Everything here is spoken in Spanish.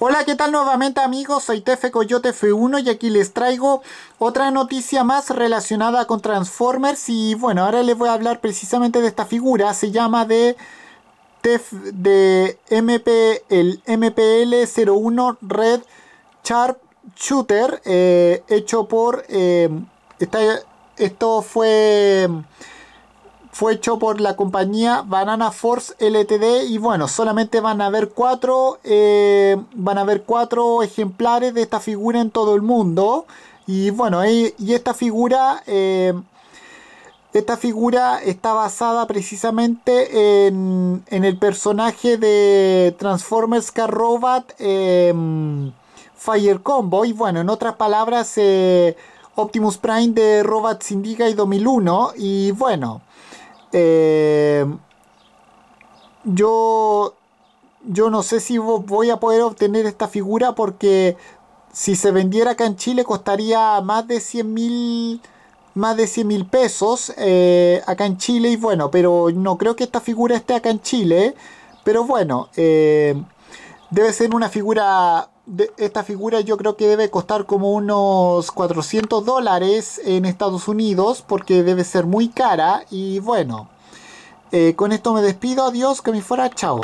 Hola, ¿qué tal nuevamente amigos? Soy Tefe Coyote F1 y aquí les traigo otra noticia más relacionada con Transformers y bueno, ahora les voy a hablar precisamente de esta figura, se llama de Tef de MP, el MPL01 Red Sharp Shooter, eh, hecho por... Eh, esto fue fue hecho por la compañía Banana Force LTD y bueno, solamente van a haber cuatro, eh, van a haber cuatro ejemplares de esta figura en todo el mundo y bueno, y, esta figura... Eh, esta figura está basada precisamente en, el personaje de Transformers Car Robot em, Fire Combo... Y Bueno, en otras palabras, eh, Optimus Prime de Robot Syndicate y 2001. Y bueno, eh, yo, yo no sé si voy a poder obtener esta figura porque si se vendiera acá en Chile costaría más de 100 mil más de pesos eh, acá en Chile y bueno, pero no creo que esta figura esté acá en Chile, pero bueno, eh, debe ser una figura de esta figura yo creo que debe costar como unos 400 dólares en Estados Unidos porque debe ser muy cara y bueno, eh, con esto me despido, adiós, que me fuera, chao.